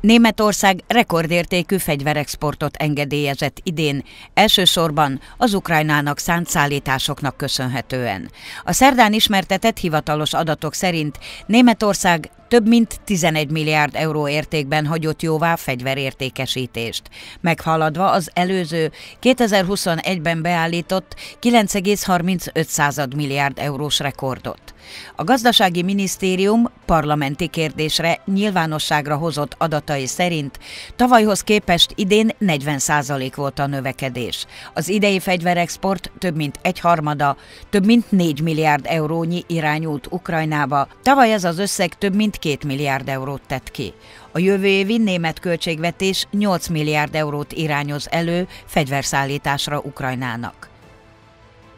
Németország rekordértékű fegyverexportot engedélyezett idén, elsősorban az Ukrajnának szánt szállításoknak köszönhetően. A szerdán ismertetett hivatalos adatok szerint Németország több mint 11 milliárd euró értékben hagyott jóvá fegyverértékesítést, meghaladva az előző 2021-ben beállított 9,35 század milliárd eurós rekordot. A gazdasági minisztérium parlamenti kérdésre nyilvánosságra hozott adatai szerint tavalyhoz képest idén 40% volt a növekedés. Az idei fegyverexport több mint egy harmada, több mint 4 milliárd eurónyi irányult Ukrajnába. Tavaly ez az összeg több mint két milliárd eurót tett ki. A jövő évi német költségvetés 8 milliárd eurót irányoz elő fegyverszállításra Ukrajnának.